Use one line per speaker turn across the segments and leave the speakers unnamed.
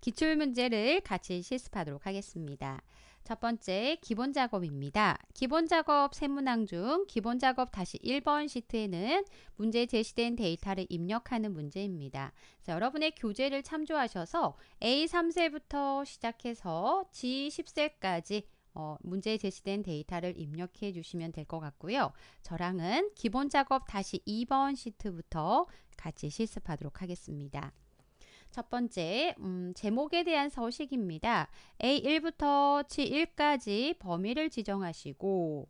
기출 문제를 같이 실습하도록 하겠습니다. 첫 번째 기본 작업입니다. 기본 작업 세문항 중 기본 작업 다시 1번 시트에는 문제 제시된 데이터를 입력하는 문제입니다. 여러분의 교재를 참조하셔서 A3셀부터 시작해서 G10셀까지 어, 문제 제시된 데이터를 입력해 주시면 될 것 같고요. 저랑은 기본 작업 다시 2번 시트부터 같이 실습하도록 하겠습니다. 첫 번째, 음, 제목에 대한 서식입니다. A1부터 G1까지 범위를 지정하시고,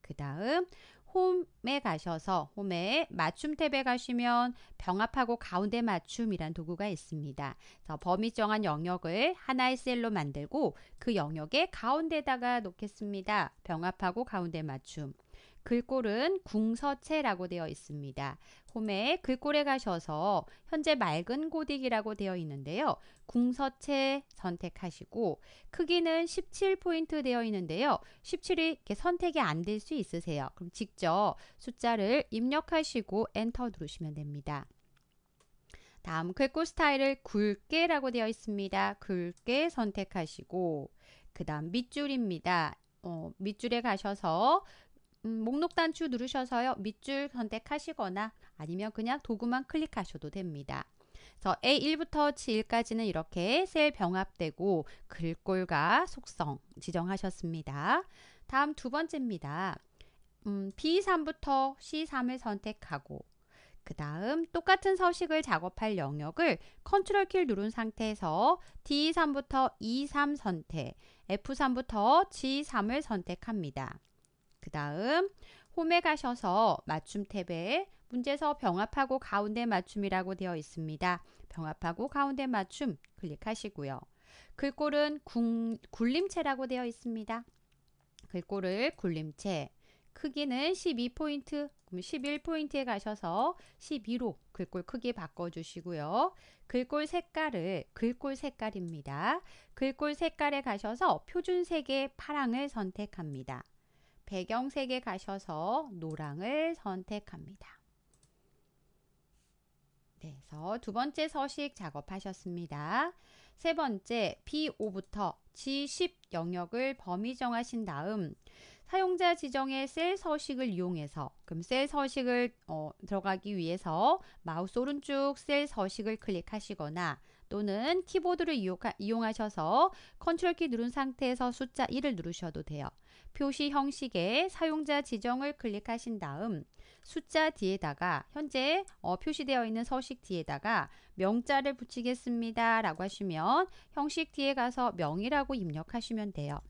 그 다음, 홈에 가셔서 홈에 맞춤 탭에 가시면 병합하고 가운데 맞춤이란 도구가 있습니다. 범위 정한 영역을 하나의 셀로 만들고 그 영역의 가운데다가 놓겠습니다. 병합하고 가운데 맞춤. 글꼴은 궁서체라고 되어 있습니다. 홈에 글꼴에 가셔서 현재 맑은 고딕이라고 되어 있는데요. 궁서체 선택하시고 크기는 17포인트 되어 있는데요. 17이 이렇게 선택이 안 될 수 있으세요. 그럼 직접 숫자를 입력하시고 엔터 누르시면 됩니다. 다음 글꼴 스타일을 굵게 라고 되어 있습니다. 굵게 선택하시고 그 다음 밑줄입니다. 어, 밑줄에 가셔서 음, 목록 단추 누르셔서요. 밑줄 선택하시거나 아니면 그냥 도구만 클릭하셔도 됩니다. 그래서 A1부터 G1까지는 이렇게 셀 병합되고 글꼴과 속성 지정하셨습니다. 다음 두 번째입니다. 음, B3부터 C3을 선택하고 그 다음 똑같은 서식을 작업할 영역을 컨트롤 키를 누른 상태에서 D3부터 E3 선택, F3부터 G3을 선택합니다. 그 다음 홈에 가셔서 맞춤 탭에 문제서 병합하고 가운데 맞춤이라고 되어 있습니다. 병합하고 가운데 맞춤 클릭하시고요. 글꼴은 굴, 림체라고 되어 있습니다. 글꼴을 굴림체 크기는 12포인트 11포인트에 가셔서 12로 글꼴 크기 바꿔주시고요. 글꼴 색깔을 글꼴 색깔입니다. 글꼴 색깔에 가셔서 표준색의 파랑을 선택합니다. 배경색에 가셔서 노랑을 선택합니다. 네, 그래서 두 번째 서식 작업하셨습니다. 세 번째 B5부터 G10 영역을 범위 정하신 다음 사용자 지정의 셀 서식을 이용해서 그럼 셀 서식을 어, 들어가기 위해서 마우스 오른쪽 셀 서식을 클릭하시거나 또는 키보드를 이용하, 이용하셔서 컨트롤 키 누른 상태에서 숫자 1을 누르셔도 돼요. 표시 형식의 사용자 지정을 클릭하신 다음 숫자 뒤에다가 현재 어, 표시되어 있는 서식 뒤에다가 명자를 붙이겠습니다 라고 하시면 형식 뒤에 가서 명이라고 입력하시면 돼요.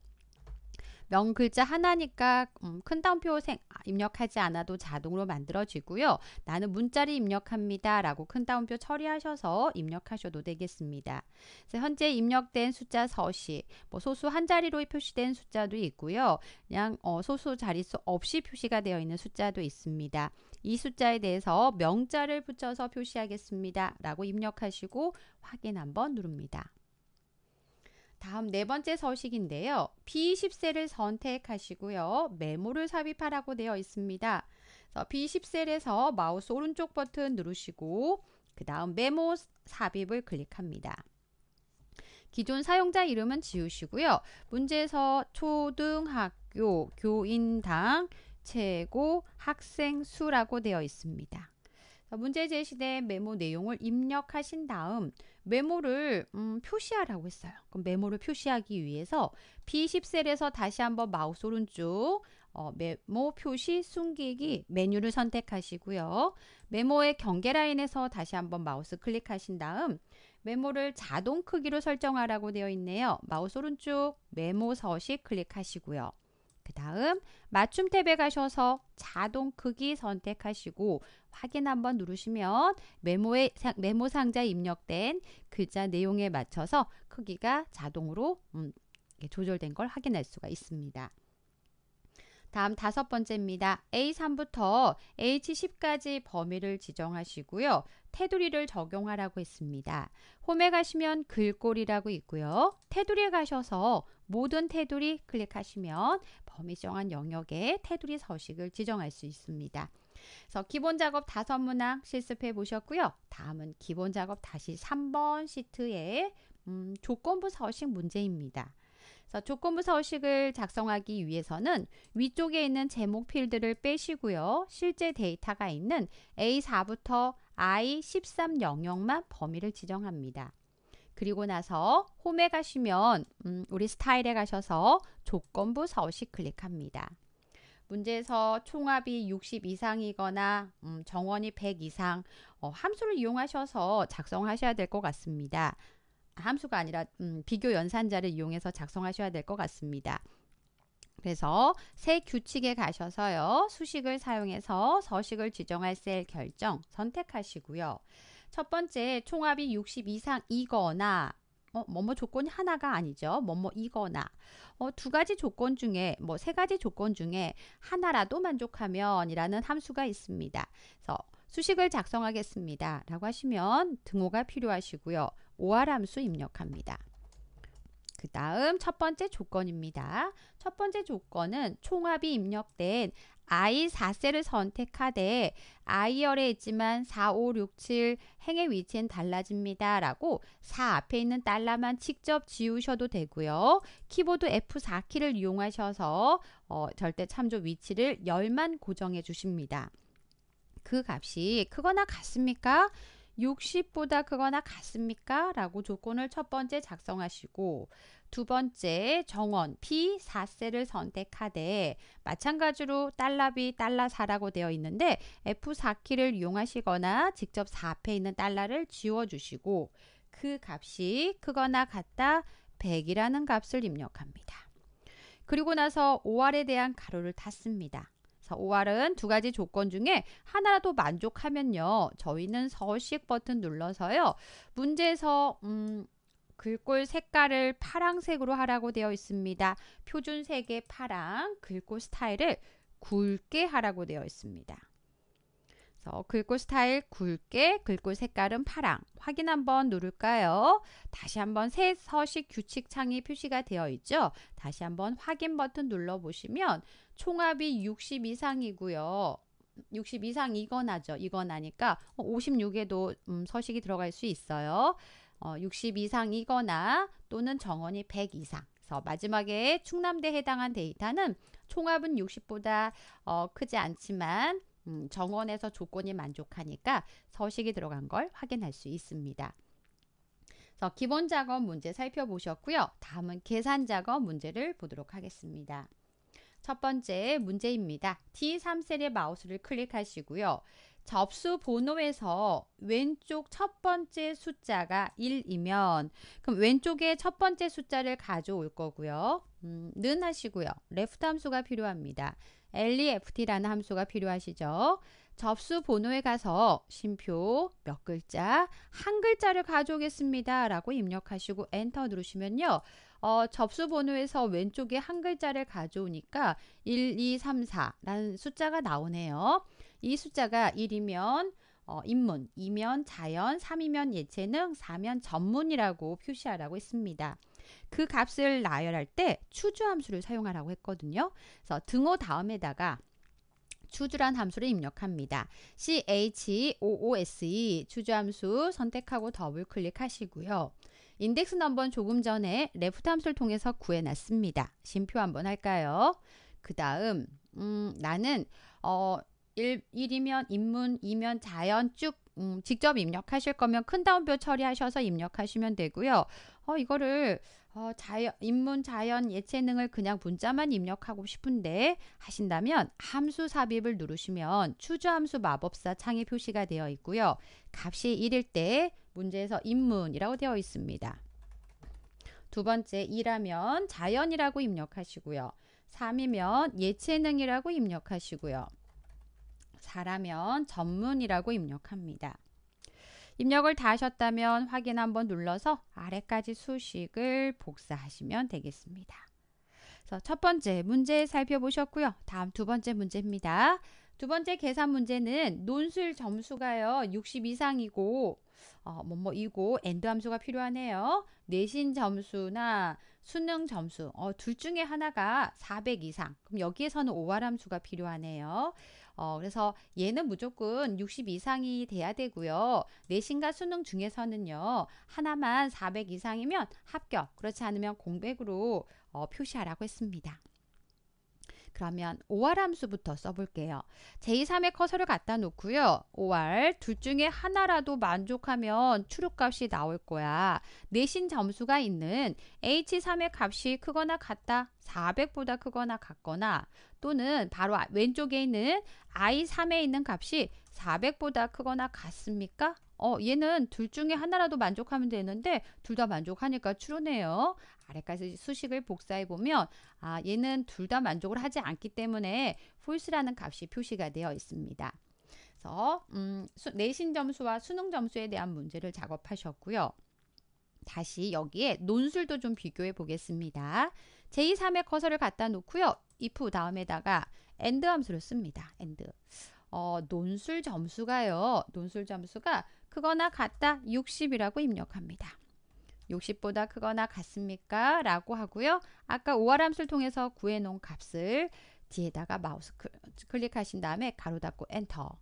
명글자 하나니까 음, 큰 따옴표 생, 아, 입력하지 않아도 자동으로 만들어지고요. 나는 문자를 입력합니다. 라고 큰 따옴표 처리하셔서 입력하셔도 되겠습니다. 현재 입력된 숫자 서식, 뭐 소수 한 자리로 표시된 숫자도 있고요. 그냥 어, 소수 자릿수 없이 표시가 되어 있는 숫자도 있습니다. 이 숫자에 대해서 명자를 붙여서 표시하겠습니다. 라고 입력하시고 확인 한번 누릅니다. 다음 네 번째 서식인데요. b 1 0셀을 선택하시고요. 메모를 삽입하라고 되어 있습니다. b 1 0셀에서 마우스 오른쪽 버튼 누르시고 그 다음 메모 삽입을 클릭합니다. 기존 사용자 이름은 지우시고요. 문제에서 초등학교 교인당 최고 학생 수라고 되어 있습니다. 문제 제시된 메모 내용을 입력하신 다음 메모를 음, 표시하라고 했어요. 그럼 메모를 표시하기 위해서 B10셀에서 다시 한번 마우스 오른쪽 어, 메모 표시 숨기기 메뉴를 선택하시고요. 메모의 경계 라인에서 다시 한번 마우스 클릭하신 다음 메모를 자동 크기로 설정하라고 되어 있네요. 마우스 오른쪽 메모 서식 클릭하시고요. 그 다음 맞춤 탭에 가셔서 자동 크기 선택하시고 확인 한번 누르시면 메모에, 메모 상자에 입력된 글자 내용에 맞춰서 크기가 자동으로 음, 조절된 걸 확인할 수가 있습니다. 다음 다섯 번째입니다. A3부터 H10까지 범위를 지정하시고요. 테두리를 적용하라고 했습니다. 홈에 가시면 글꼴이라고 있고요. 테두리에 가셔서 모든 테두리 클릭하시면 범위 정한 영역에 테두리 서식을 지정할 수 있습니다. 그래서 기본 작업 다섯 문항 실습해 보셨고요. 다음은 기본 작업 다시 3번 시트에 음, 조건부 서식 문제입니다. 그래서 조건부 서식을 작성하기 위해서는 위쪽에 있는 제목 필드를 빼시고요. 실제 데이터가 있는 A4부터 I13 영역만 범위를 지정합니다. 그리고 나서 홈에 가시면 음, 우리 스타일에 가셔서 조건부 서식 클릭합니다. 문제에서 총합이 60 이상이거나 음, 정원이 100 이상 어, 함수를 이용하셔서 작성하셔야 될 것 같습니다. 함수가 아니라 음, 비교 연산자를 이용해서 작성하셔야 될 것 같습니다. 그래서 새 규칙에 가셔서요. 수식을 사용해서 서식을 지정할 셀 결정 선택하시고요. 첫 번째 총합이 60 이상이거나 어, 뭐뭐 뭐 조건이 하나가 아니죠. 뭐뭐 뭐 이거나 어, 두 가지 조건 중에 뭐 세 가지 조건 중에 하나라도 만족하면이라는 함수가 있습니다. 그래서 수식을 작성하겠습니다. 라고 하시면 등호가 필요하시고요. 오알 함수 입력합니다. 그 다음 첫 번째 조건입니다. 첫 번째 조건은 총합이 입력된 I 4세를 선택하되 I열에 있지만 4, 5, 6, 7 행의 위치는 달라집니다. 라고 4 앞에 있는 달러만 직접 지우셔도 되고요. 키보드 F4키를 이용하셔서 어, 절대 참조 위치를 1 0만 고정해 주십니다. 그 값이 크거나 같습니까? 60보다 크거나 같습니까? 라고 조건을 첫 번째 작성하시고 두 번째 정원 p 4세를 선택하되 마찬가지로 달러비 달러4라고 되어 있는데 F4키를 이용하시거나 직접 4패에 있는 달러를 지워주시고 그 값이 크거나 같다 100이라는 값을 입력합니다. 그리고 나서 5R에 대한 가로를 닫습니다. 자, 5알은 두 가지 조건 중에 하나라도 만족하면요. 저희는 서식 버튼 눌러서요. 문제에서 음, 글꼴 색깔을 파랑색으로 하라고 되어 있습니다. 표준색의 파랑, 글꼴 스타일을 굵게 하라고 되어 있습니다. 그래서 글꼴 스타일 굵게, 글꼴 색깔은 파랑. 확인 한번 누를까요? 다시 한번 새 서식 규칙 창이 표시가 되어 있죠? 다시 한번 확인 버튼 눌러보시면 총합이 60 이상이고요. 60 이상 이거나죠. 이거나니까 56에도 어, 음, 서식이 들어갈 수 있어요. 어, 60 이상이거나 또는 정원이 100 이상. 그래서 마지막에 충남대 해당한 데이터는 총합은 60보다 어, 크지 않지만 음, 정원에서 조건이 만족하니까 서식이 들어간 걸 확인할 수 있습니다. 그래서 기본 작업 문제 살펴보셨고요. 다음은 계산 작업 문제를 보도록 하겠습니다. 첫 번째 문제입니다. D3셀의 마우스를 클릭하시고요. 접수 번호에서 왼쪽 첫 번째 숫자가 1이면 그럼 왼쪽에 첫 번째 숫자를 가져올 거고요. 음, 는 하시고요. 레프트 함수가 필요합니다. left라는 함수가 필요하시죠. 접수 번호에 가서 심표 몇 글자 한 글자를 가져오겠습니다 라고 입력하시고 엔터 누르시면요 어, 접수 번호에서 왼쪽에 한 글자를 가져오니까 1, 2, 3, 4라는 숫자가 나오네요 이 숫자가 1이면 어, 인문, 2면 자연, 3이면 예체능, 4면 전문이라고 표시하라고 했습니다 그 값을 나열할 때 추주 함수를 사용하라고 했거든요. 그래서 등호 다음에다가 추주란 함수를 입력합니다. CHOOSE 추주 함수 선택하고 더블 클릭하시고요. 인덱스 넘버는 조금 전에 레프트 함수를 통해서 구해놨습니다. 심표 한번 할까요? 그 다음 음, 나는 어, 1, 1이면 인문, 2면 자연 쭉 음, 직접 입력하실 거면 큰 다운표 처리하셔서 입력하시면 되고요. 어, 이거를 어, 자연, 인문, 자연, 예체능을 그냥 문자만 입력하고 싶은데 하신다면 함수 삽입을 누르시면 추저함수 마법사 창에 표시가 되어 있고요. 값이 1일 때 문제에서 인문이라고 되어 있습니다. 두 번째 2라면 자연이라고 입력하시고요. 3이면 예체능이라고 입력하시고요. 4라면 전문이라고 입력합니다. 입력을 다 하셨다면 확인 한번 눌러서 아래까지 수식을 복사하시면 되겠습니다. 그래서 첫 번째 문제 살펴보셨고요. 다음 두 번째 문제입니다. 두 번째 계산 문제는 논술 점수가요. 60 이상이고 어, 뭐뭐이고 엔드 함수가 필요하네요. 내신 점수나 수능 점수 어, 둘 중에 하나가 400 이상 그럼 여기에서는 오활 함수가 필요하네요. 어, 그래서 얘는 무조건 60 이상이 돼야 되고요. 내신과 수능 중에서는요. 하나만 400 이상이면 합격, 그렇지 않으면 공백으로 어, 표시하라고 했습니다. 그러면 5알함수부터 써볼게요. 제2, 3의 커서를 갖다 놓고요. 5알둘 중에 하나라도 만족하면 출룩값이 나올 거야. 내신 점수가 있는 H3의 값이 크거나 같다. 400보다 크거나 같거나 또는 바로 아, 왼쪽에 있는 i3에 있는 값이 400보다 크거나 같습니까? 어, 얘는 둘 중에 하나라도 만족하면 되는데 둘 다 만족하니까 추론해요. 아래까지 수식을 복사해 보면 아, 얘는 둘 다 만족을 하지 않기 때문에 false라는 값이 표시가 되어 있습니다. 그래서 음, 수, 내신 점수와 수능 점수에 대한 문제를 작업하셨고요. 다시 여기에 논술도 좀 비교해 보겠습니다. 제2, 3의 커서를 갖다 놓고요. if 다음에다가 and 함수를 씁니다. and. 어, 논술 점수가요. 논술 점수가 크거나 같다 60이라고 입력합니다. 60보다 크거나 같습니까? 라고 하고요. 아까 오알 함수를 통해서 구해놓은 값을 뒤에다가 마우스 클릭하신 다음에 가로 닫고 엔터.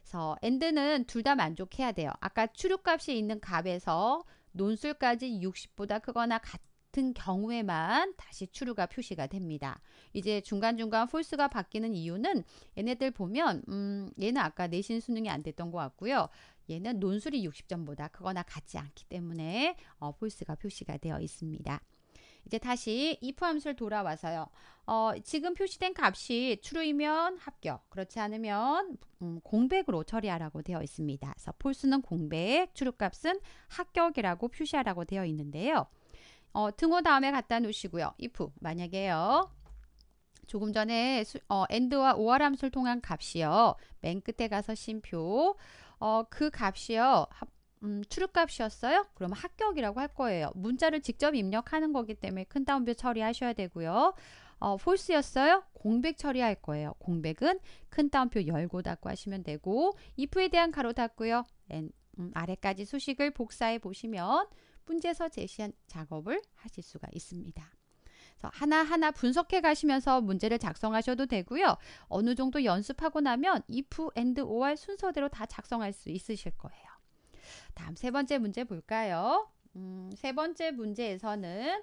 그래서 엔드는 둘 다 만족해야 돼요. 아까 추륙값이 있는 값에서 논술까지 60보다 크거나 같다. 같은 경우에만 다시 추루가 표시가 됩니다. 이제 중간중간 false가 바뀌는 이유는 얘네들 보면 음, 얘는 아까 내신 수능이 안 됐던 것 같고요. 얘는 논술이 60점보다 크거나 같지 않기 때문에 어, false가 표시가 되어 있습니다. 이제 다시 if 함수를 돌아와서요. 어, 지금 표시된 값이 true이면 합격, 그렇지 않으면 음, 공백으로 처리하라고 되어 있습니다. 그래서 false는 공백, true값은 합격이라고 표시하라고 되어 있는데요. 어, 등호 다음에 갖다 놓으시고요. if 만약에요. 조금 전에 수, 어, and와 or 함수를 통한 값이요. 맨 끝에 가서 심표. 어, 그 값이요. 음, 출입값이었어요? 그러면 합격이라고 할 거예요. 문자를 직접 입력하는 거기 때문에 큰 다운표 처리하셔야 되고요. 어, false였어요? 공백 처리할 거예요. 공백은 큰 따옴표 열고 닫고 하시면 되고 if에 대한 가로 닫고요. 음, 아래까지 수식을 복사해 보시면 문제에서 제시한 작업을 하실 수가 있습니다. 하나하나 분석해 가시면서 문제를 작성하셔도 되고요. 어느 정도 연습하고 나면 if, and, or 순서대로 다 작성할 수 있으실 거예요. 다음 세 번째 문제 볼까요? 음, 세 번째 문제에서는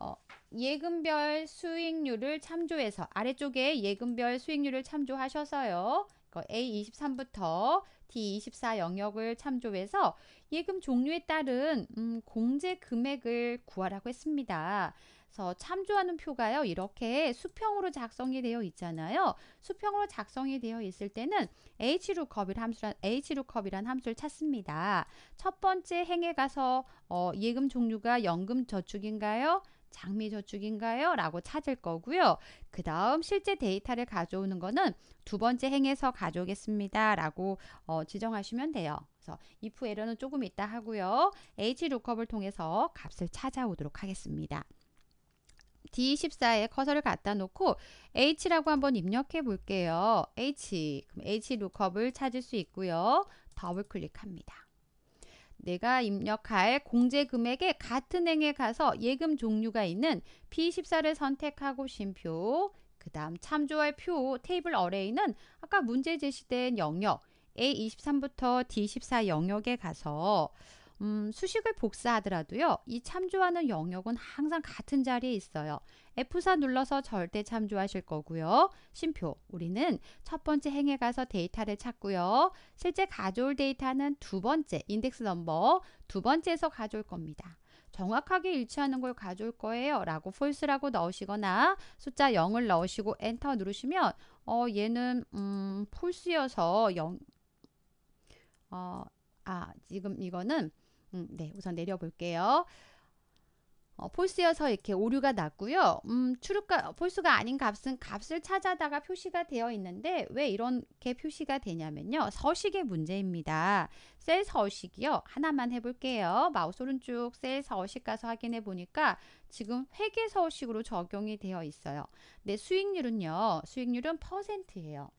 어, 예금별 수익률을 참조해서 아래쪽에 예금별 수익률을 참조하셔서요. A23부터 D24 영역을 참조해서 예금 종류에 따른 음, 공제 금액을 구하라고 했습니다. 그래서 참조하는 표가요. 이렇게 수평으로 작성이 되어 있잖아요. 수평으로 작성이 되어 있을 때는 hlookup 함수란 hlookup 함수를 찾습니다. 첫 번째 행에 가서 어, 예금 종류가 연금 저축인가요? 장미저축인가요? 라고 찾을 거고요. 그 다음 실제 데이터를 가져오는 거는 두 번째 행에서 가져오겠습니다. 라고 어, 지정하시면 돼요. 그래서 if e r r o r 는 조금 있다 하고요. HLOOKUP을 통해서 값을 찾아오도록 하겠습니다. D14에 커서를 갖다 놓고 H라고 한번 입력해 볼게요. H, H l o o k 을 찾을 수 있고요. 더블 클릭합니다. 내가 입력할 공제 금액의 같은 행에 가서 예금 종류가 있는 B14를 선택하고 심표그 다음 참조할 표 테이블 어레이는 아까 문제 제시된 영역 A23부터 D14 영역에 가서 음, 수식을 복사하더라도요. 이 참조하는 영역은 항상 같은 자리에 있어요. F4 눌러서 절대 참조하실 거고요. 심표 우리는 첫 번째 행에 가서 데이터를 찾고요. 실제 가져올 데이터는 두 번째 인덱스 넘버 두 번째에서 가져올 겁니다. 정확하게 일치하는 걸 가져올 거예요 라고 false라고 넣으시거나 숫자 0을 넣으시고 엔터 누르시면 어 얘는 음 false여서 0 어, 아 지금 이거는 음, 네, 우선 내려볼게요. 어, 폴스여서 이렇게 오류가 났고요. 음, 출입값 어, 폴스가 아닌 값은 값을 찾아다가 표시가 되어 있는데 왜 이렇게 표시가 되냐면요. 서식의 문제입니다. 셀 서식이요. 하나만 해볼게요. 마우스 오른쪽 셀 서식 가서 확인해 보니까 지금 회계 서식으로 적용이 되어 있어요. 내 수익률은요. 수익률은 퍼센트예요.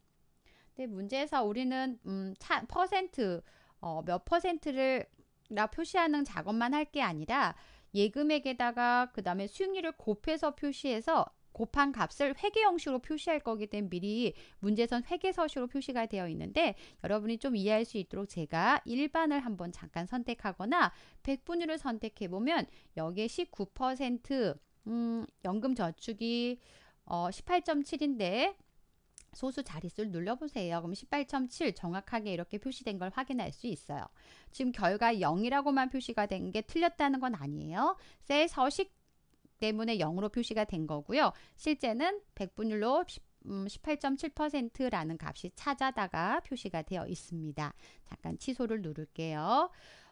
근데 문제에서 우리는 음, 차, 퍼센트 어, 몇 퍼센트를 라 표시하는 작업만 할 게 아니라 예금액에다가 그 다음에 수익률을 곱해서 표시해서 곱한 값을 회계 형식으로 표시할 거기 때문에 미리 문제선 회계 서식으로 표시가 되어 있는데 여러분이 좀 이해할 수 있도록 제가 일반을 한번 잠깐 선택하거나 백분율을 선택해 보면 여기에 19% 음, 연금 저축이 어, 18.7인데 소수 자릿수를 눌러보세요. 그럼 18.7 정확하게 이렇게 표시된 걸 확인할 수 있어요. 지금 결과 0이라고만 표시가 된 게 틀렸다는 건 아니에요. 셀 서식 때문에 0으로 표시가 된 거고요. 실제는 백분율로 18.7%라는 음, 값이 찾아다가 표시가 되어 있습니다. 잠깐 취소를 누를게요.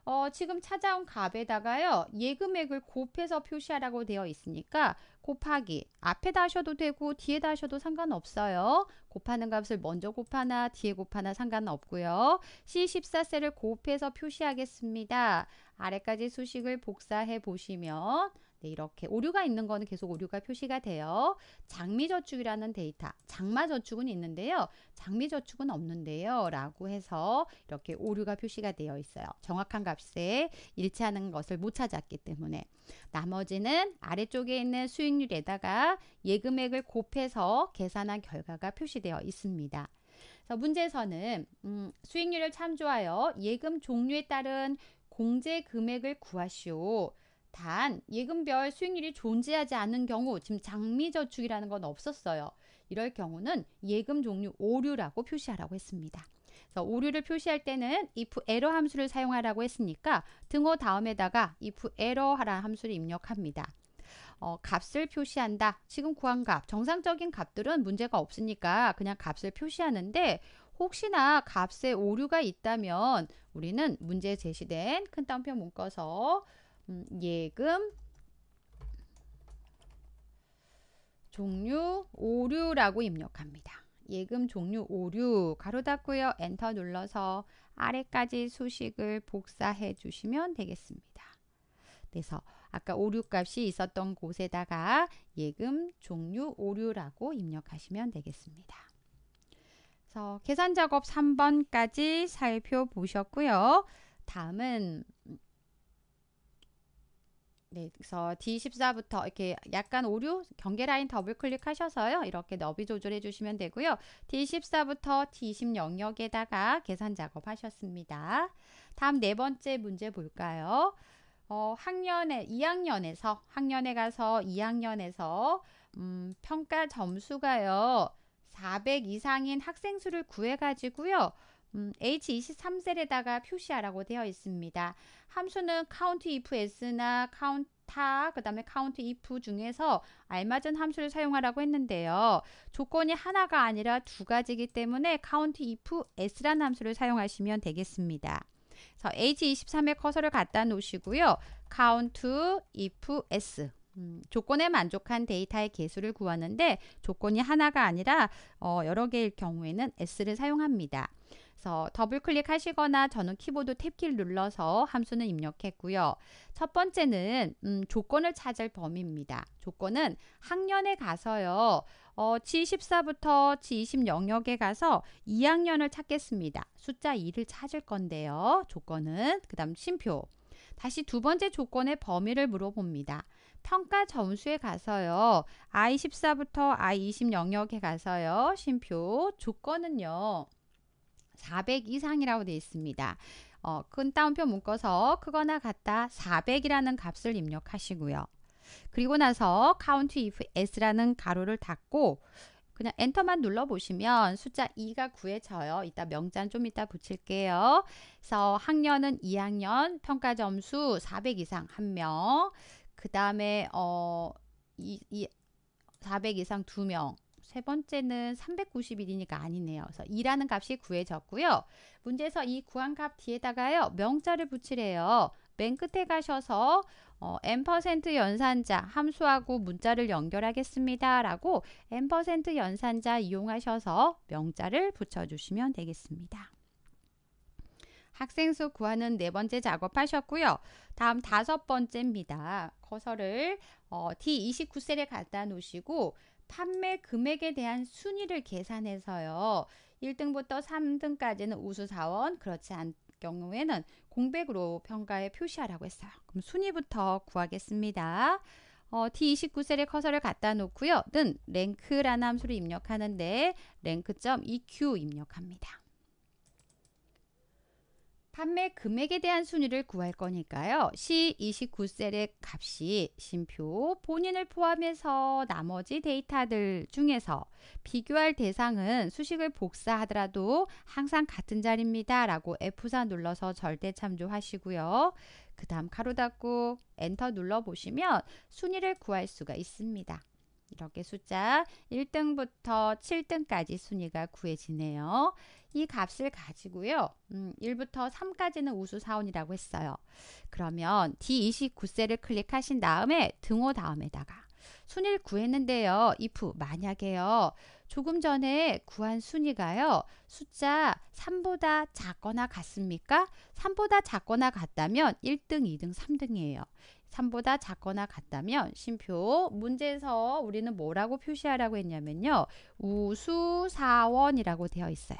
어, 지금 찾아온 값에다가요. 예금액을 곱해서 표시하라고 되어 있으니까 곱하기 앞에다 하셔도 되고 뒤에다 하셔도 상관없어요. 곱하는 값을 먼저 곱하나 뒤에 곱하나 상관없고요. c 1 4세를 곱해서 표시하겠습니다. 아래까지 수식을 복사해 보시면 네, 이렇게 오류가 있는 거는 계속 오류가 표시가 돼요. 장미저축이라는 데이터, 장마저축은 있는데요. 장미저축은 없는데요. 라고 해서 이렇게 오류가 표시가 되어 있어요. 정확한 값에 일치하는 것을 못 찾았기 때문에 나머지는 아래쪽에 있는 수익률에다가 예금액을 곱해서 계산한 결과가 표시되어 있습니다. 문제에서는 음, 수익률을 참조하여 예금 종류에 따른 공제 금액을 구하시오. 단 예금별 수익률이 존재하지 않는 경우 지금 장미저축이라는 건 없었어요. 이럴 경우는 예금 종류 오류라고 표시하라고 했습니다. 그래서 오류를 표시할 때는 if error 함수를 사용하라고 했으니까 등호 다음에다가 if error라는 함수를 입력합니다. 어, 값을 표시한다. 지금 구한 값, 정상적인 값들은 문제가 없으니까 그냥 값을 표시하는데 혹시나 값에 오류가 있다면 우리는 문제 제시된 큰 따옴표 묶어서 음, 예금 종류 오류라고 입력합니다. 예금 종류 오류 가로 닫고요. 엔터 눌러서 아래까지 수식을 복사해 주시면 되겠습니다. 그래서 아까 오류 값이 있었던 곳에다가 예금 종류 오류라고 입력하시면 되겠습니다. 그래서 계산 작업 3번까지 살펴보셨고요. 다음은 네, 그래서 D14부터 이렇게 약간 오류 경계 라인 더블 클릭하셔서요. 이렇게 너비 조절해 주시면 되고요. D14부터 D20 영역에다가 계산 작업하셨습니다. 다음 네 번째 문제 볼까요? 어, 학년에 2학년에서 학년에 가서 2학년에서 음, 평가 점수가요. 400 이상인 학생 수를 구해 가지고요. 음, H23셀에다가 표시하라고 되어 있습니다. 함수는 count if s나 count 타, 그 다음에 count if 중에서 알맞은 함수를 사용하라고 했는데요. 조건이 하나가 아니라 두 가지이기 때문에 count if s라는 함수를 사용하시면 되겠습니다. 그래서 H23에 커서를 갖다 놓으시고요. count if s 음, 조건에 만족한 데이터의 개수를 구하는데 조건이 하나가 아니라 어, 여러 개일 경우에는 s를 사용합니다. 그래서 더블 클릭하시거나 저는 키보드 탭키를 눌러서 함수는 입력했고요. 첫 번째는 음, 조건을 찾을 범위입니다. 조건은 학년에 가서요. 어, G14부터 G20 영역에 가서 2학년을 찾겠습니다. 숫자 2를 찾을 건데요. 조건은 그 다음 심표 다시 두 번째 조건의 범위를 물어봅니다. 평가 점수에 가서요. I14부터 I20 영역에 가서요. 심표 조건은요. 400 이상이라고 되어 있습니다. 어, 큰 따옴표 묶어서 크거나 같다 400이라는 값을 입력하시고요. 그리고 나서 count if s라는 가로를 닫고 그냥 엔터만 눌러 보시면 숫자 2가 9에 쳐요. 이따 명단 좀 이따 붙일게요. 그래서 학년은 2학년, 평가 점수 400 이상 한 명, 그 다음에 어, 이, 이, 400 이상 두 명, 세 번째는 391이니까 아니네요. 그래서 2라는 값이 구해 졌고요. 문제에서 이 구한 값 뒤에다가요. 명자를 붙이래요. 맨 끝에 가셔서 어, n% 연산자 함수하고 문자를 연결하겠습니다. 라고 n% 연산자 이용하셔서 명자를 붙여주시면 되겠습니다. 학생 수 구하는 네 번째 작업하셨고요. 다음 다섯 번째입니다. 커서를 어, D29셀에 갖다 놓으시고 판매 금액에 대한 순위를 계산해서요. 1등부터 3등까지는 우수사원, 그렇지 않 경우에는 공백으로 평가에 표시하라고 했어요. 그럼 순위부터 구하겠습니다. 어, D29셀에 커서를 갖다 놓고요. 는 랭크라는 함수를 입력하는데 랭크.eq 입력합니다. 판매 금액에 대한 순위를 구할 거니까요. C29셀의 값이 심표 본인을 포함해서 나머지 데이터들 중에서 비교할 대상은 수식을 복사하더라도 항상 같은 자리입니다. 라고 F4 눌러서 절대 참조하시고요. 그 다음 가로 닫고 엔터 눌러보시면 순위를 구할 수가 있습니다. 이렇게 숫자 1등부터 7등까지 순위가 구해지네요. 이 값을 가지고요. 음, 1부터 3까지는 우수 사원이라고 했어요. 그러면 D29셀을 클릭하신 다음에 등호 다음에다가 순위를 구했는데요. if 만약에요. 조금 전에 구한 순위가요. 숫자 3보다 작거나 같습니까? 3보다 작거나 같다면 1등, 2등, 3등이에요. 3보다 작거나 같다면 심표 문제에서 우리는 뭐라고 표시하라고 했냐면요. 우수사원이라고 되어 있어요.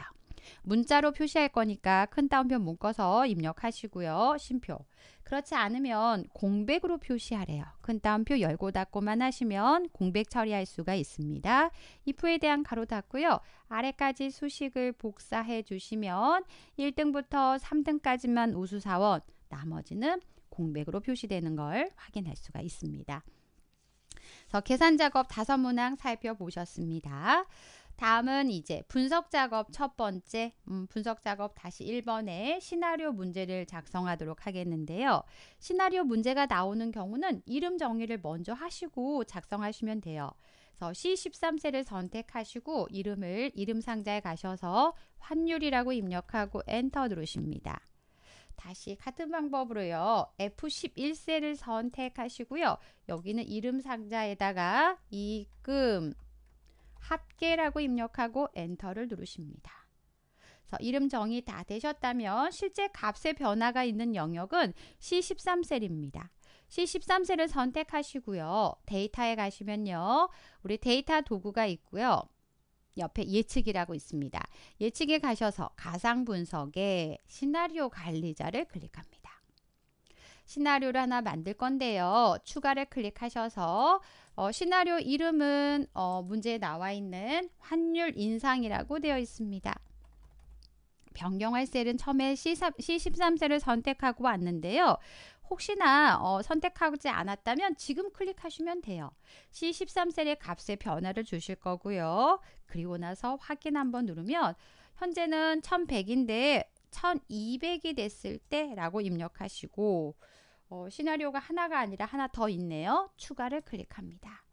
문자로 표시할 거니까 큰 따옴표 묶어서 입력하시고요. 심표. 그렇지 않으면 공백으로 표시하래요. 큰 따옴표 열고 닫고만 하시면 공백 처리할 수가 있습니다. if에 대한 가로 닫고요. 아래까지 수식을 복사해 주시면 1등부터 3등까지만 우수사원, 나머지는 공백으로 표시되는 걸 확인할 수가 있습니다. 그래서 계산 작업 다섯 문항 살펴보셨습니다. 다음은 이제 분석 작업 첫 번째 음, 분석 작업 다시 1번에 시나리오 문제를 작성하도록 하겠는데요. 시나리오 문제가 나오는 경우는 이름 정의를 먼저 하시고 작성하시면 돼요. 그래서 C13세를 선택하시고 이름을 이름 상자에 가셔서 환율이라고 입력하고 엔터 누르십니다. 다시 같은 방법으로요. f 1 1셀을 선택하시고요. 여기는 이름 상자에다가 이금 합계라고 입력하고 엔터를 누르십니다. 그래서 이름 정의 다 되셨다면 실제 값의 변화가 있는 영역은 C13셀입니다. C13셀을 선택하시고요. 데이터에 가시면요. 우리 데이터 도구가 있고요. 옆에 예측이라고 있습니다. 예측에 가셔서 가상 분석에 시나리오 관리자를 클릭합니다. 시나리오를 하나 만들 건데요. 추가를 클릭하셔서 어, 시나리오 이름은 어, 문제에 나와 있는 환율 인상이라고 되어 있습니다. 변경할 셀은 처음에 C13, C13셀을 선택하고 왔는데요. 혹시나 어, 선택하지 않았다면 지금 클릭하시면 돼요. C13셀의 값에 변화를 주실 거고요. 그리고 나서 확인 한번 누르면 현재는 1100인데 1200이 됐을 때 라고 입력하시고 어, 시나리오가 하나가 아니라 하나 더 있네요. 추가를 클릭합니다.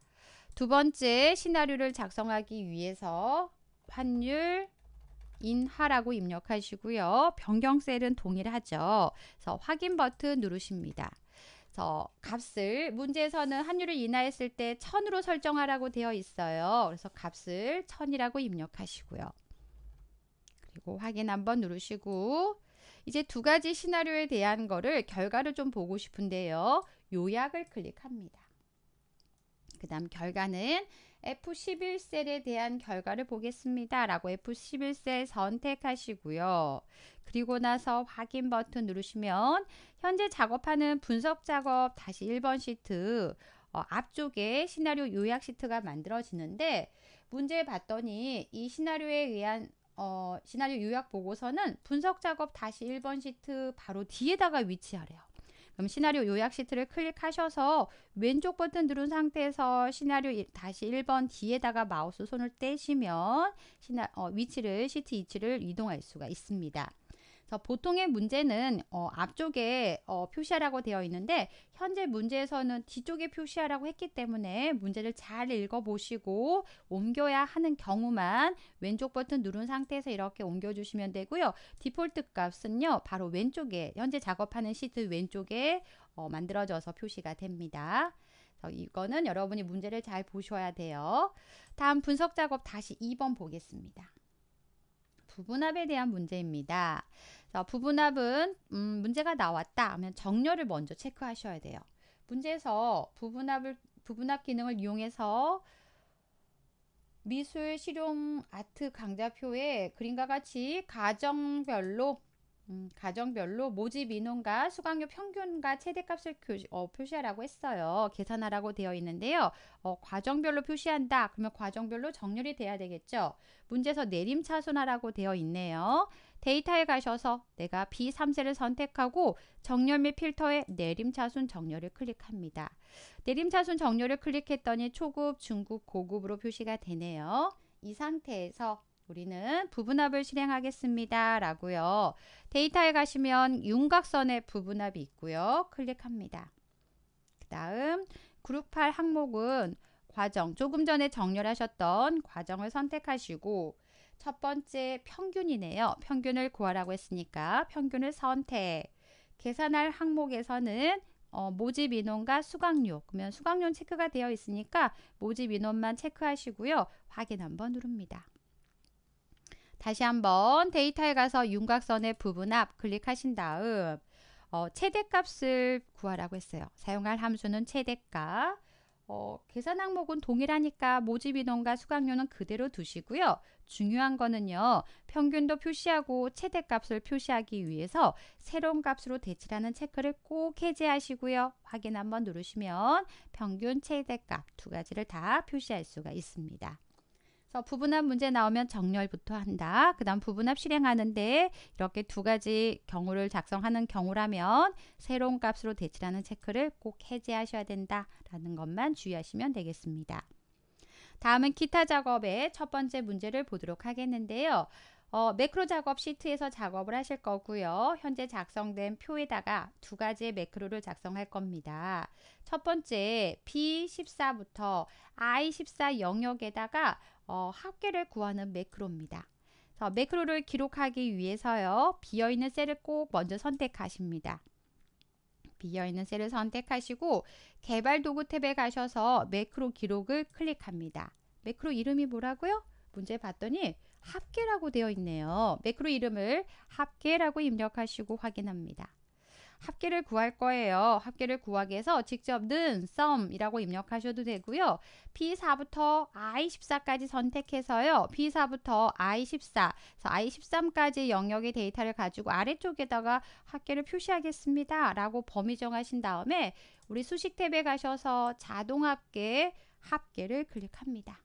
두 번째 시나리오를 작성하기 위해서 환율, 인하라고 입력하시고요. 변경 셀은 동일하죠. 그래서 확인 버튼 누르십니다. 그래서 값을 문제에서는 환율을 인하했을 때 1000으로 설정하라고 되어 있어요. 그래서 값을 1000이라고 입력하시고요. 그리고 확인 한번 누르시고 이제 두 가지 시나리오에 대한 거를 결과를 좀 보고 싶은데요. 요약을 클릭합니다. 그 다음 결과는 F11셀에 대한 결과를 보겠습니다. 라고 F11셀 선택하시고요. 그리고 나서 확인 버튼 누르시면 현재 작업하는 분석 작업 다시 1번 시트 어, 앞쪽에 시나리오 요약 시트가 만들어지는데 문제 봤더니 이 시나리오에 의한 어, 시나리오 요약 보고서는 분석 작업 다시 1번 시트 바로 뒤에다가 위치하래요. 그럼 시나리오 요약 시트를 클릭하셔서 왼쪽 버튼 누른 상태에서 시나리오 다시 1번 뒤에다가 마우스 손을 떼시면 시나, 어, 위치를 시트 위치를 이동할 수가 있습니다. 그래서 보통의 문제는 어, 앞쪽에 어, 표시하라고 되어 있는데 현재 문제에서는 뒤쪽에 표시하라고 했기 때문에 문제를 잘 읽어보시고 옮겨야 하는 경우만 왼쪽 버튼 누른 상태에서 이렇게 옮겨주시면 되고요. 디폴트 값은요. 바로 왼쪽에 현재 작업하는 시트 왼쪽에 어, 만들어져서 표시가 됩니다. 이거는 여러분이 문제를 잘 보셔야 돼요. 다음 분석 작업 다시 2번 보겠습니다. 부분합에 대한 문제입니다. 자, 부분합은 음, 문제가 나왔다 하면 정렬을 먼저 체크하셔야 돼요. 문제에서 부분합을 부분합 기능을 이용해서 미술 실용 아트 강좌표에 그림과 같이 가정별로 음, 가정별로 모집 인원과 수강료 평균과 최대값을 교시, 어, 표시하라고 했어요. 계산하라고 되어 있는데요. 어, 과정별로 표시한다. 그러면 과정별로 정렬이 돼야 되겠죠. 문제에서 내림차순하라고 되어 있네요. 데이터에 가셔서 내가 B3세를 선택하고 정렬 및 필터에 내림차순 정렬을 클릭합니다. 내림차순 정렬을 클릭했더니 초급, 중급, 고급으로 표시가 되네요. 이 상태에서 우리는 부분합을 실행하겠습니다. 라고요. 데이터에 가시면 윤곽선의 부분합이 있고요. 클릭합니다. 그 다음 그룹 8 항목은 과정, 조금 전에 정렬하셨던 과정을 선택하시고 첫 번째 평균이네요. 평균을 구하라고 했으니까 평균을 선택. 계산할 항목에서는 어, 모집 인원과 수강료 그러면 수강료 체크가 되어 있으니까 모집 인원만 체크하시고요. 확인 한번 누릅니다. 다시 한번 데이터에 가서 윤곽선의 부분 앞 클릭하신 다음 어, 최대값을 구하라고 했어요. 사용할 함수는 최대값. 어, 계산 항목은 동일하니까 모집 인원과 수강료는 그대로 두시고요. 중요한 거는요. 평균도 표시하고 최대값을 표시하기 위해서 새로운 값으로 대체하는 체크를 꼭 해제하시고요. 확인 한번 누르시면 평균 최대값 두 가지를 다 표시할 수가 있습니다. 그래서 부분합 문제 나오면 정렬부터 한다. 그 다음 부분합 실행하는데 이렇게 두 가지 경우를 작성하는 경우라면 새로운 값으로 대치라는 체크를 꼭 해제하셔야 된다라는 것만 주의하시면 되겠습니다. 다음은 기타 작업의 첫 번째 문제를 보도록 하겠는데요. 어, 매크로 작업 시트에서 작업을 하실 거고요. 현재 작성된 표에다가 두 가지의 매크로를 작성할 겁니다. 첫 번째 B14부터 I14 영역에다가 어, 합계를 구하는 매크로입니다. 자, 매크로를 기록하기 위해서요. 비어있는 셀을 꼭 먼저 선택하십니다. 비어있는 셀을 선택하시고 개발 도구 탭에 가셔서 매크로 기록을 클릭합니다. 매크로 이름이 뭐라고요? 문제 봤더니 합계라고 되어 있네요. 매크로 이름을 합계라고 입력하시고 확인합니다. 합계를 구할 거예요. 합계를 구하기 위해서 직접 는 sum이라고 입력하셔도 되고요. B4부터 I14까지 선택해서요. B4부터 I14, I13까지 영역의 데이터를 가지고 아래쪽에다가 합계를 표시하겠습니다. 라고 범위 정하신 다음에 우리 수식 탭에 가셔서 자동 합계 합계를 클릭합니다.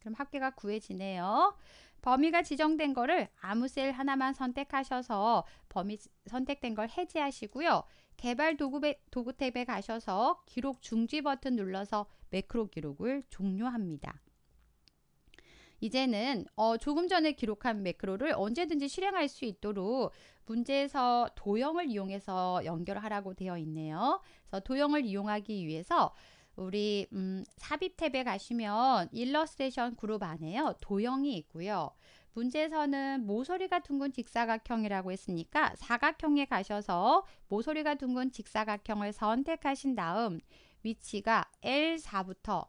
그럼 합계가 구해지네요. 범위가 지정된 거를 아무 셀 하나만 선택하셔서 범위 선택된 걸 해제하시고요. 개발 도구, 도구 탭에 가셔서 기록 중지 버튼 눌러서 매크로 기록을 종료합니다. 이제는 어, 조금 전에 기록한 매크로를 언제든지 실행할 수 있도록 문제에서 도형을 이용해서 연결하라고 되어 있네요. 그래서 도형을 이용하기 위해서 우리 음, 삽입 탭에 가시면 일러스트레이션 그룹 안에요. 도형이 있고요. 문제에서는 모서리가 둥근 직사각형이라고 했으니까 사각형에 가셔서 모서리가 둥근 직사각형을 선택하신 다음 위치가 L4부터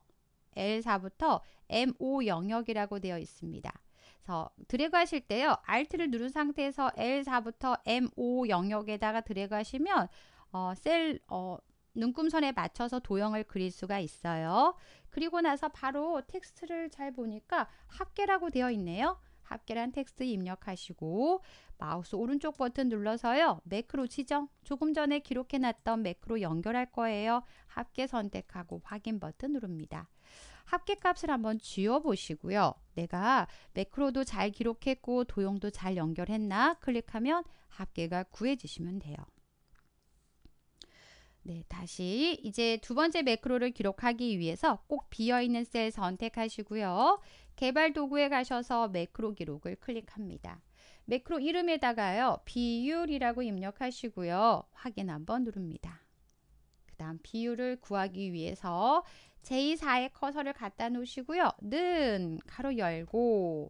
L4부터 M5 영역이라고 되어 있습니다. 그래서 드래그 하실 때요. Alt를 누른 상태에서 L4부터 M5 영역에다가 드래그 하시면 어, 셀 어, 눈금선에 맞춰서 도형을 그릴 수가 있어요. 그리고 나서 바로 텍스트를 잘 보니까 합계라고 되어 있네요. 합계란 텍스트 입력하시고 마우스 오른쪽 버튼 눌러서요. 매크로 지정, 조금 전에 기록해놨던 매크로 연결할 거예요. 합계 선택하고 확인 버튼 누릅니다. 합계 값을 한번 쥐어보시고요 내가 매크로도 잘 기록했고 도형도 잘 연결했나 클릭하면 합계가 구해지시면 돼요. 네, 다시 이제 두 번째 매크로를 기록하기 위해서 꼭 비어있는 셀 선택하시고요. 개발 도구에 가셔서 매크로 기록을 클릭합니다. 매크로 이름에다가요. 비율이라고 입력하시고요. 확인 한번 누릅니다. 그 다음 비율을 구하기 위해서 제2사의 커서를 갖다 놓으시고요. 는 가로 열고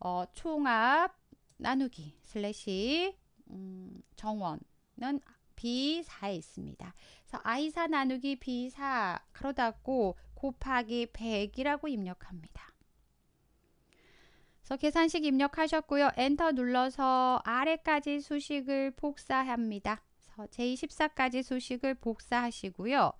어, 총합 나누기 슬래시 음, 정원은 B4에 있습니다. 그래서 I4 나누기 B4 가로 닫고 곱하기 100이라고 입력합니다. 그래서 계산식 입력하셨고요. 엔터 눌러서 아래까지 수식을 복사합니다. 그래서 J14까지 수식을 복사하시고요.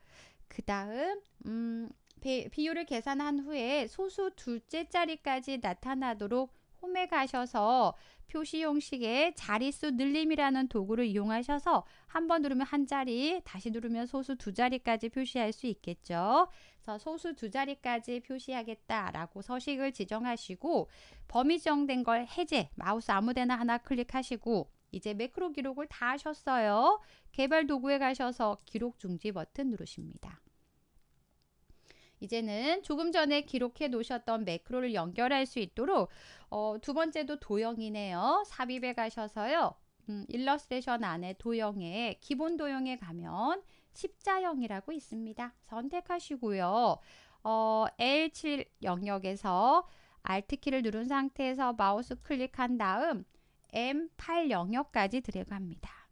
그 다음 음, 비율을 계산한 후에 소수 둘째 자리까지 나타나도록 홈에 가셔서 표시 형식의 자릿수 늘림이라는 도구를 이용하셔서 한 번 누르면 한 자리, 다시 누르면 소수 두 자리까지 표시할 수 있겠죠. 그래서 소수 두 자리까지 표시하겠다라고 서식을 지정하시고 범위 지 정된 걸 해제, 마우스 아무데나 하나 클릭하시고 이제 매크로 기록을 다 하셨어요. 개발 도구에 가셔서 기록 중지 버튼 누르십니다. 이제는 조금 전에 기록해 놓으셨던 매크로를 연결할 수 있도록 어, 두 번째도 도형이네요. 삽입에 가셔서요. 음, 일러스트레이션 안에 도형에 기본 도형에 가면 십자형이라고 있습니다. 선택하시고요. 어, L7 영역에서 Alt키를 누른 상태에서 마우스 클릭한 다음 M8 영역까지 들어갑니다.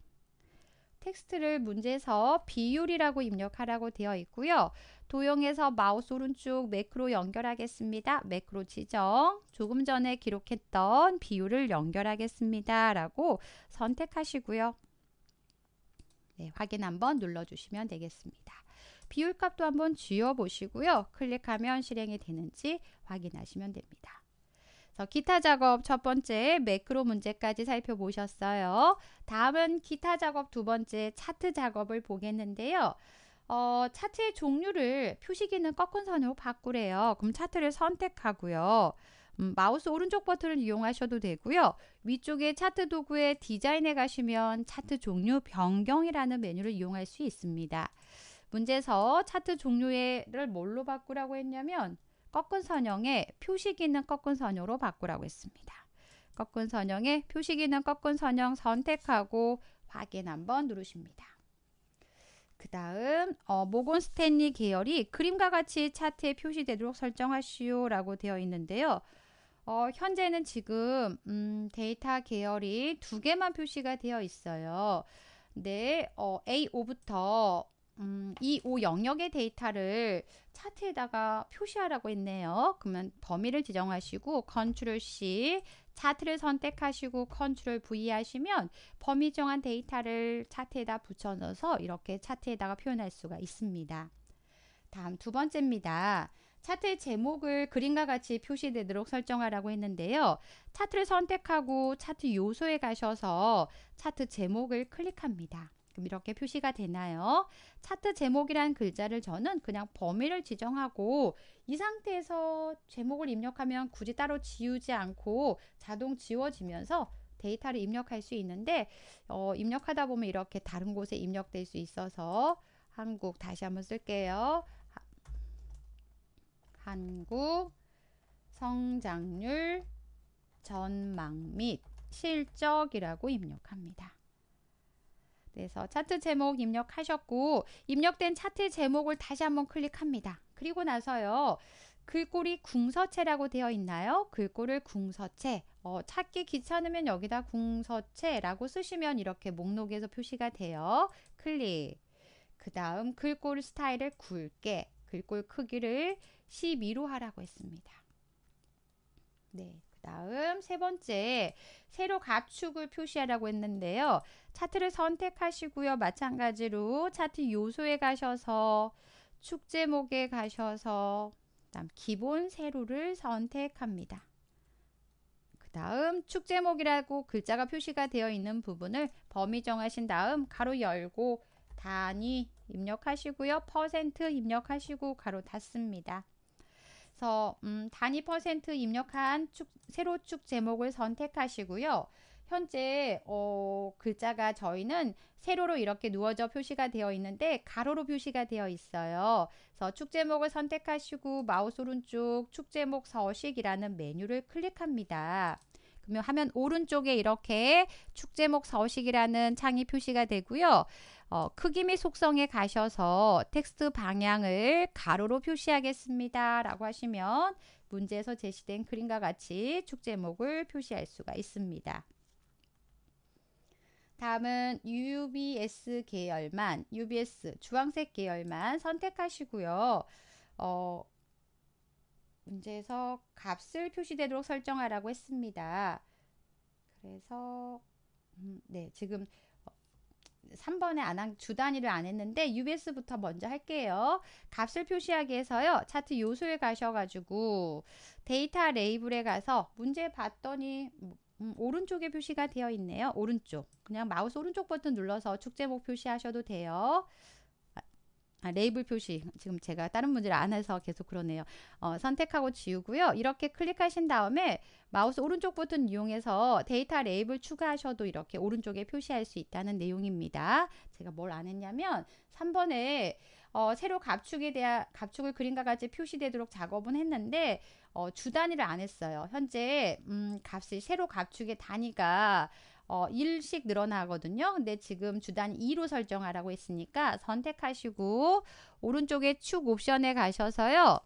텍스트를 문제에서 비율이라고 입력하라고 되어 있고요. 도형에서 마우스 오른쪽 매크로 연결하겠습니다. 매크로 지정, 조금 전에 기록했던 비율을 연결하겠습니다. 라고 선택하시고요. 네, 확인 한번 눌러주시면 되겠습니다. 비율 값도 한번 쥐어 보시고요. 클릭하면 실행이 되는지 확인하시면 됩니다. 그래서 기타 작업 첫 번째 매크로 문제까지 살펴보셨어요. 다음은 기타 작업 두 번째 차트 작업을 보겠는데요. 어, 차트의 종류를 표시기는 꺾은 선으로 바꾸래요. 그럼 차트를 선택하고요. 음, 마우스 오른쪽 버튼을 이용하셔도 되고요. 위쪽에 차트 도구의 디자인에 가시면 차트 종류 변경이라는 메뉴를 이용할 수 있습니다. 문제에서 차트 종류를 뭘로 바꾸라고 했냐면 꺾은 선형의 표식 있는 꺾은 선형으로 바꾸라고 했습니다. 꺾은 선형의 표식 있는 꺾은 선형 선택하고 확인 한번 누르십니다. 그 다음 어, 모건 스탠리 계열이 그림과 같이 차트에 표시되도록 설정하시오 라고 되어 있는데요. 어, 현재는 지금 음, 데이터 계열이 두 개만 표시가 되어 있어요. 네, 어, A5부터 음, 이오 영역의 데이터를 차트에다가 표시하라고 했네요. 그러면 범위를 지정하시고 컨트롤 C 차트를 선택하시고 컨트롤 V 하시면 범위 정한 데이터를 차트에다 붙여넣어서 이렇게 차트에다가 표현할 수가 있습니다. 다음 두 번째입니다. 차트의 제목을 그림과 같이 표시되도록 설정하라고 했는데요. 차트를 선택하고 차트 요소에 가셔서 차트 제목을 클릭합니다. 그럼 이렇게 표시가 되나요? 차트 제목이란 글자를 저는 그냥 범위를 지정하고 이 상태에서 제목을 입력하면 굳이 따로 지우지 않고 자동 지워지면서 데이터를 입력할 수 있는데 어, 입력하다 보면 이렇게 다른 곳에 입력될 수 있어서 한국 다시 한번 쓸게요. 한국 성장률 전망 및 실적이라고 입력합니다. 그래서 차트 제목 입력하셨고 입력된 차트 제목을 다시 한번 클릭합니다. 그리고 나서요. 글꼴이 궁서체라고 되어 있나요? 글꼴을 궁서체 어, 찾기 귀찮으면 여기다 궁서체라고 쓰시면 이렇게 목록에서 표시가 돼요. 클릭 그 다음 글꼴 스타일을 굵게 글꼴 크기를 12로 하라고 했습니다. 네, 다음 세 번째 세로 가축을 표시하라고 했는데요. 차트를 선택하시고요. 마찬가지로 차트 요소에 가셔서 축 제목에 가셔서 다음 기본 세로를 선택합니다. 그 다음 축 제목이라고 글자가 표시가 되어 있는 부분을 범위 정하신 다음 가로 열고 단위 입력하시고요. 퍼센트 입력하시고 가로 닫습니다. 중에서 음, 단위 퍼센트 입력한 축, 세로 축 제목을 선택하시고요. 현재 어, 글자가 저희는 세로로 이렇게 누워져 표시가 되어 있는데 가로로 표시가 되어 있어요. 그래서 축 제목을 선택하시고 마우스 오른쪽 축 제목 서식이라는 메뉴를 클릭합니다. 그러면 화면 오른쪽에 이렇게 축제목 서식이라는 창이 표시가 되고요. 어, 크기 및 속성에 가셔서 텍스트 방향을 가로로 표시하겠습니다. 라고 하시면 문제에서 제시된 그림과 같이 축제목을 표시할 수가 있습니다. 다음은 UBS 계열만, UBS 주황색 계열만 선택하시고요. 어, 문제에서 값을 표시되도록 설정하라고 했습니다. 그래서 음, 네 지금 3번에 어, 안 한, 주 단위를 안 했는데 US부터 먼저 할게요. 값을 표시하기 위해서요. 차트 요소에 가셔가지고 데이터 레이블에 가서 문제 봤더니 음, 오른쪽에 표시가 되어 있네요. 오른쪽. 그냥 마우스 오른쪽 버튼 눌러서 축제목 표시하셔도 돼요. 아, 레이블 표시 지금 제가 다른 문제를 안 해서 계속 그러네요 어, 선택하고 지우고요 이렇게 클릭하신 다음에 마우스 오른쪽 버튼 이용해서 데이터 레이블 추가하셔도 이렇게 오른쪽에 표시할 수 있다는 내용입니다 제가 뭘 안 했냐면 3번에 어, 새로 갑축에 대한 갑축을 그림과 같이 표시되도록 작업은 했는데 어, 주 단위를 안 했어요 현재 음, 값이 새로 갑축의 단위가 어, 1씩 늘어나거든요. 근데 지금 주단 2로 설정하라고 했으니까 선택하시고 오른쪽에 축 옵션에 가셔서요.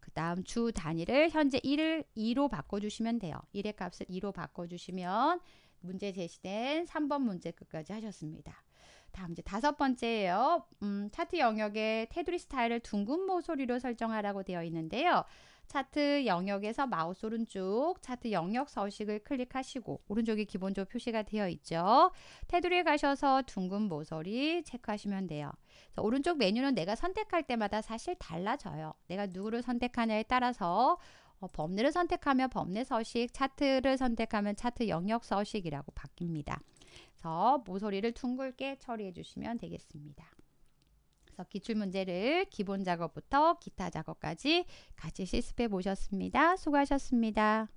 그 다음 주 단위를 현재 1을 2로 바꿔주시면 돼요. 1의 값을 2로 바꿔주시면 문제 제시된 3번 문제 끝까지 하셨습니다. 다음 이제 다섯 번째예요. 음, 차트 영역에 테두리 스타일을 둥근 모서리로 설정하라고 되어 있는데요. 차트 영역에서 마우스 오른쪽 차트 영역 서식을 클릭하시고 오른쪽에 기본적으로 표시가 되어 있죠. 테두리에 가셔서 둥근 모서리 체크하시면 돼요. 오른쪽 메뉴는 내가 선택할 때마다 사실 달라져요. 내가 누구를 선택하냐에 따라서 어, 범례를 선택하면 범례 서식, 차트를 선택하면 차트 영역 서식이라고 바뀝니다. 그래서 모서리를 둥글게 처리해 주시면 되겠습니다. 그래서 기출문제를 기본 작업부터 기타 작업까지 같이 실습해 보셨습니다. 수고하셨습니다.